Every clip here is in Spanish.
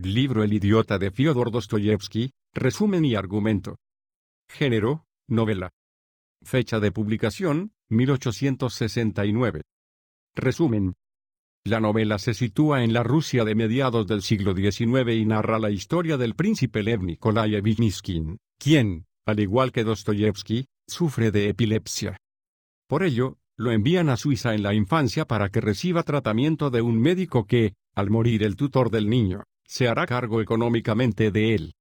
Libro El idiota de Fyodor Dostoyevsky, resumen y argumento. Género, novela. Fecha de publicación, 1869. Resumen. La novela se sitúa en la Rusia de mediados del siglo XIX y narra la historia del príncipe Lev Nikolai quien, al igual que Dostoyevsky, sufre de epilepsia. Por ello, lo envían a Suiza en la infancia para que reciba tratamiento de un médico que, al morir el tutor del niño, se hará cargo económicamente de él.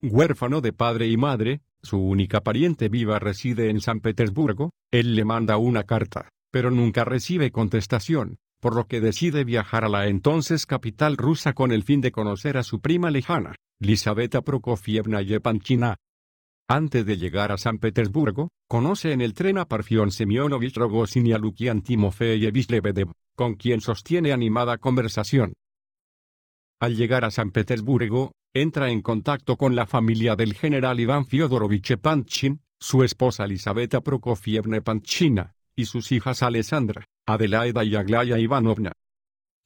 Huérfano de padre y madre, su única pariente viva reside en San Petersburgo, él le manda una carta, pero nunca recibe contestación, por lo que decide viajar a la entonces capital rusa con el fin de conocer a su prima lejana, Lisabeta Prokofievna Yepanchina. Antes de llegar a San Petersburgo, conoce en el tren a Parfión Semyonovich Rogozin y a Lukian Timofeyevich Lebedev, con quien sostiene animada conversación. Al llegar a San Petersburgo, entra en contacto con la familia del general Iván Fyodorovich Epanchin, su esposa Elisabetta Prokofievna Panchina, y sus hijas Alessandra, Adelaida y Aglaya Ivanovna.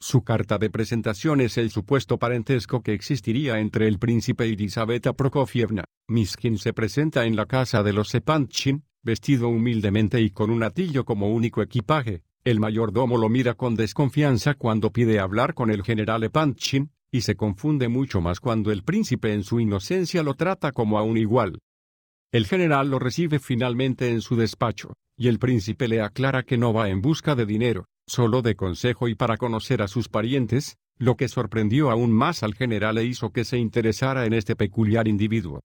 Su carta de presentación es el supuesto parentesco que existiría entre el príncipe y Elisabetta Prokofievna. Miskin se presenta en la casa de los Epanchin, vestido humildemente y con un atillo como único equipaje. El mayordomo lo mira con desconfianza cuando pide hablar con el general Epanchin, y se confunde mucho más cuando el príncipe en su inocencia lo trata como a un igual. El general lo recibe finalmente en su despacho, y el príncipe le aclara que no va en busca de dinero, solo de consejo y para conocer a sus parientes, lo que sorprendió aún más al general e hizo que se interesara en este peculiar individuo.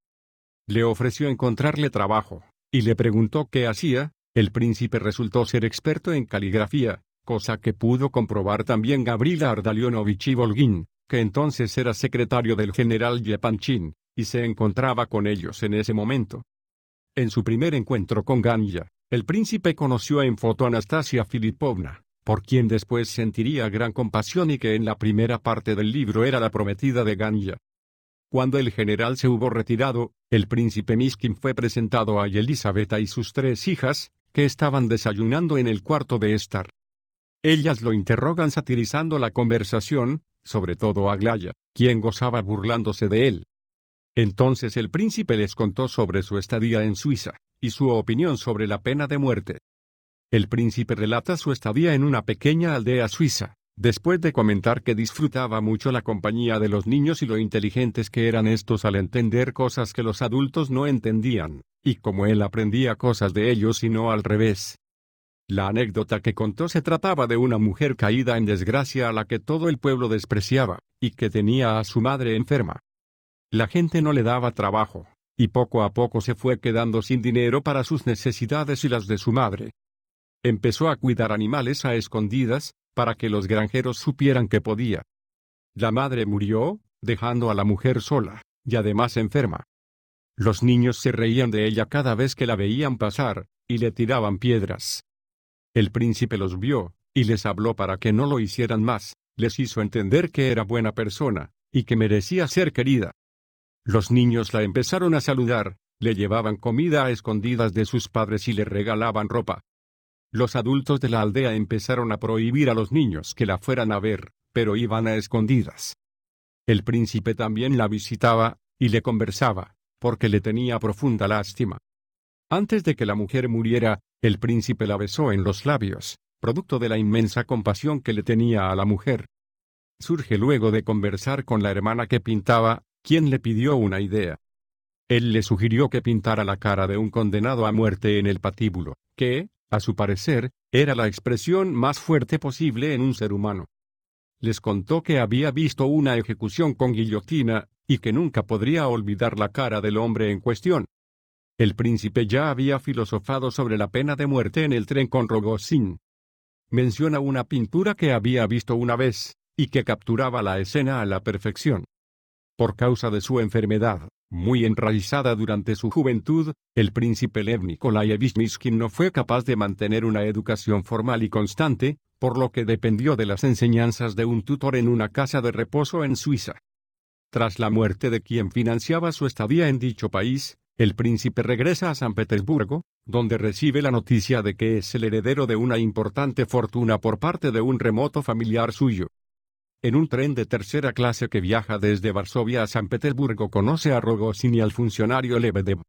Le ofreció encontrarle trabajo, y le preguntó qué hacía, el príncipe resultó ser experto en caligrafía, cosa que pudo comprobar también Gabriela Ardalionovich y Volguín, que entonces era secretario del general Yepanchin, y se encontraba con ellos en ese momento. En su primer encuentro con Ganya, el príncipe conoció en foto a Anastasia Filipovna, por quien después sentiría gran compasión y que en la primera parte del libro era la prometida de Ganya. Cuando el general se hubo retirado, el príncipe Miskin fue presentado a Elizabeth y sus tres hijas, que estaban desayunando en el cuarto de Estar. Ellas lo interrogan satirizando la conversación, sobre todo a Glaya, quien gozaba burlándose de él. Entonces el príncipe les contó sobre su estadía en Suiza, y su opinión sobre la pena de muerte. El príncipe relata su estadía en una pequeña aldea suiza, después de comentar que disfrutaba mucho la compañía de los niños y lo inteligentes que eran estos al entender cosas que los adultos no entendían, y como él aprendía cosas de ellos y no al revés. La anécdota que contó se trataba de una mujer caída en desgracia a la que todo el pueblo despreciaba, y que tenía a su madre enferma. La gente no le daba trabajo, y poco a poco se fue quedando sin dinero para sus necesidades y las de su madre. Empezó a cuidar animales a escondidas, para que los granjeros supieran que podía. La madre murió, dejando a la mujer sola, y además enferma. Los niños se reían de ella cada vez que la veían pasar, y le tiraban piedras, el príncipe los vio, y les habló para que no lo hicieran más, les hizo entender que era buena persona, y que merecía ser querida. Los niños la empezaron a saludar, le llevaban comida a escondidas de sus padres y le regalaban ropa. Los adultos de la aldea empezaron a prohibir a los niños que la fueran a ver, pero iban a escondidas. El príncipe también la visitaba, y le conversaba, porque le tenía profunda lástima. Antes de que la mujer muriera, el príncipe la besó en los labios, producto de la inmensa compasión que le tenía a la mujer. Surge luego de conversar con la hermana que pintaba, quien le pidió una idea. Él le sugirió que pintara la cara de un condenado a muerte en el patíbulo, que, a su parecer, era la expresión más fuerte posible en un ser humano. Les contó que había visto una ejecución con guillotina, y que nunca podría olvidar la cara del hombre en cuestión. El príncipe ya había filosofado sobre la pena de muerte en el tren con Rogozin. Menciona una pintura que había visto una vez, y que capturaba la escena a la perfección. Por causa de su enfermedad, muy enraizada durante su juventud, el príncipe Lev Nikolaevich Miskin no fue capaz de mantener una educación formal y constante, por lo que dependió de las enseñanzas de un tutor en una casa de reposo en Suiza. Tras la muerte de quien financiaba su estadía en dicho país, el príncipe regresa a San Petersburgo, donde recibe la noticia de que es el heredero de una importante fortuna por parte de un remoto familiar suyo. En un tren de tercera clase que viaja desde Varsovia a San Petersburgo conoce a Rogozin y al funcionario Lebedev.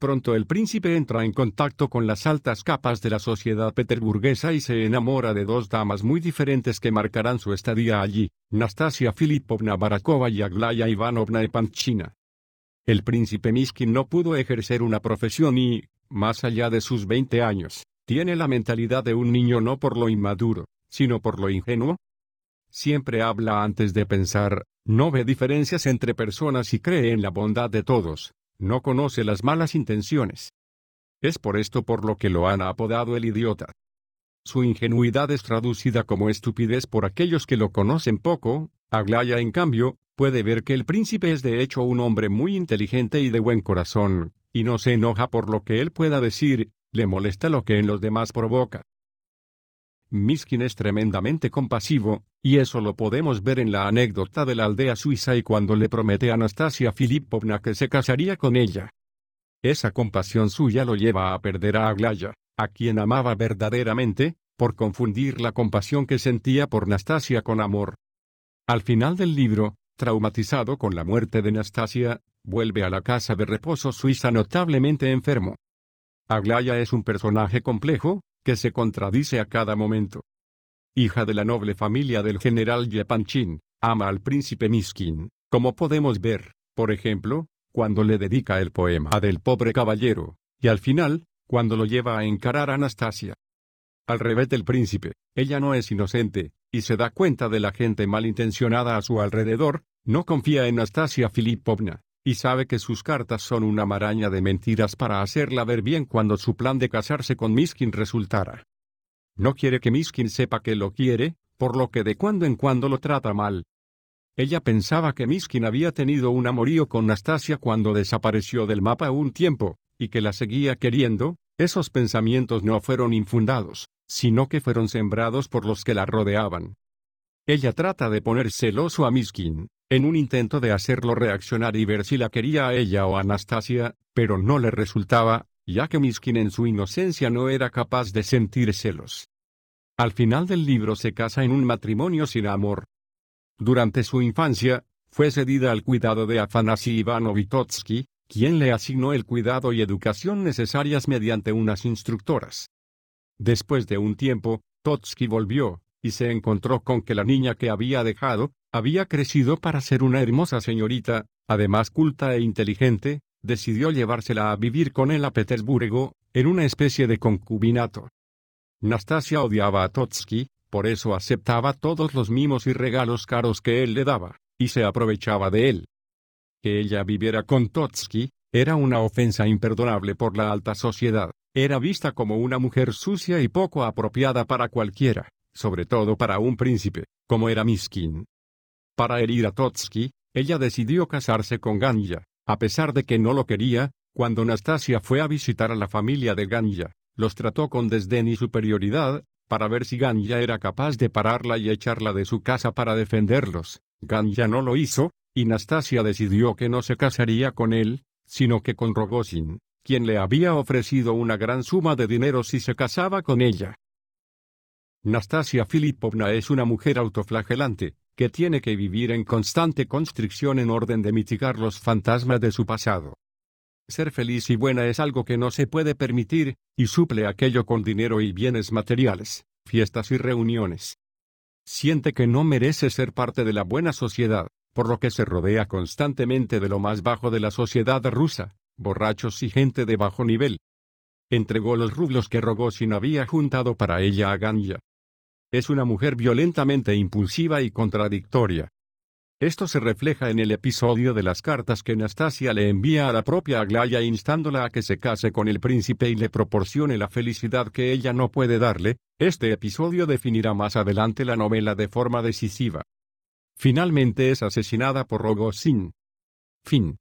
Pronto el príncipe entra en contacto con las altas capas de la sociedad peterburguesa y se enamora de dos damas muy diferentes que marcarán su estadía allí, Nastasia Filipovna Barakova y Aglaya Ivanovna Epanchina. El príncipe Miskin no pudo ejercer una profesión y, más allá de sus 20 años, tiene la mentalidad de un niño no por lo inmaduro, sino por lo ingenuo. Siempre habla antes de pensar, no ve diferencias entre personas y cree en la bondad de todos, no conoce las malas intenciones. Es por esto por lo que lo han apodado el idiota. Su ingenuidad es traducida como estupidez por aquellos que lo conocen poco, Aglaya en cambio, puede ver que el príncipe es de hecho un hombre muy inteligente y de buen corazón, y no se enoja por lo que él pueda decir, le molesta lo que en los demás provoca. Miskin es tremendamente compasivo, y eso lo podemos ver en la anécdota de la aldea suiza y cuando le promete a Anastasia Filipovna que se casaría con ella. Esa compasión suya lo lleva a perder a Aglaya, a quien amaba verdaderamente, por confundir la compasión que sentía por Nastasia con amor. Al final del libro, traumatizado con la muerte de Nastasia, vuelve a la casa de reposo suiza notablemente enfermo. Aglaya es un personaje complejo, que se contradice a cada momento. Hija de la noble familia del general Yepanchin, ama al príncipe Miskin, como podemos ver, por ejemplo, cuando le dedica el poema a del pobre caballero, y al final, cuando lo lleva a encarar a Anastasia. Al revés del príncipe, ella no es inocente, y se da cuenta de la gente malintencionada a su alrededor, no confía en Nastasia Filipovna, y sabe que sus cartas son una maraña de mentiras para hacerla ver bien cuando su plan de casarse con Miskin resultara. No quiere que Miskin sepa que lo quiere, por lo que de cuando en cuando lo trata mal. Ella pensaba que Miskin había tenido un amorío con Nastasia cuando desapareció del mapa un tiempo, y que la seguía queriendo, esos pensamientos no fueron infundados, sino que fueron sembrados por los que la rodeaban. Ella trata de poner celoso a Miskin, en un intento de hacerlo reaccionar y ver si la quería a ella o a Anastasia, pero no le resultaba, ya que Miskin en su inocencia no era capaz de sentir celos. Al final del libro se casa en un matrimonio sin amor. Durante su infancia, fue cedida al cuidado de Afanasy Ivanovitotsky, quien le asignó el cuidado y educación necesarias mediante unas instructoras. Después de un tiempo, Totsky volvió, y se encontró con que la niña que había dejado, había crecido para ser una hermosa señorita, además culta e inteligente, decidió llevársela a vivir con él a Petersburgo, en una especie de concubinato. Nastasia odiaba a Totsky, por eso aceptaba todos los mimos y regalos caros que él le daba, y se aprovechaba de él. Que ella viviera con Totsky, era una ofensa imperdonable por la alta sociedad, era vista como una mujer sucia y poco apropiada para cualquiera, sobre todo para un príncipe, como era Miskin. Para herir a Totsky, ella decidió casarse con Ganya, a pesar de que no lo quería, cuando Nastasia fue a visitar a la familia de Ganya, los trató con desdén y superioridad, para ver si Ganya era capaz de pararla y echarla de su casa para defenderlos. Ganya no lo hizo, y Nastasia decidió que no se casaría con él, sino que con Rogozin, quien le había ofrecido una gran suma de dinero si se casaba con ella. Nastasia Filipovna es una mujer autoflagelante, que tiene que vivir en constante constricción en orden de mitigar los fantasmas de su pasado. Ser feliz y buena es algo que no se puede permitir, y suple aquello con dinero y bienes materiales, fiestas y reuniones. Siente que no merece ser parte de la buena sociedad por lo que se rodea constantemente de lo más bajo de la sociedad rusa, borrachos y gente de bajo nivel. Entregó los rublos que no había juntado para ella a Ganya. Es una mujer violentamente impulsiva y contradictoria. Esto se refleja en el episodio de las cartas que Anastasia le envía a la propia Aglaya instándola a que se case con el príncipe y le proporcione la felicidad que ella no puede darle. Este episodio definirá más adelante la novela de forma decisiva. Finalmente es asesinada por Rogo Sin. Fin.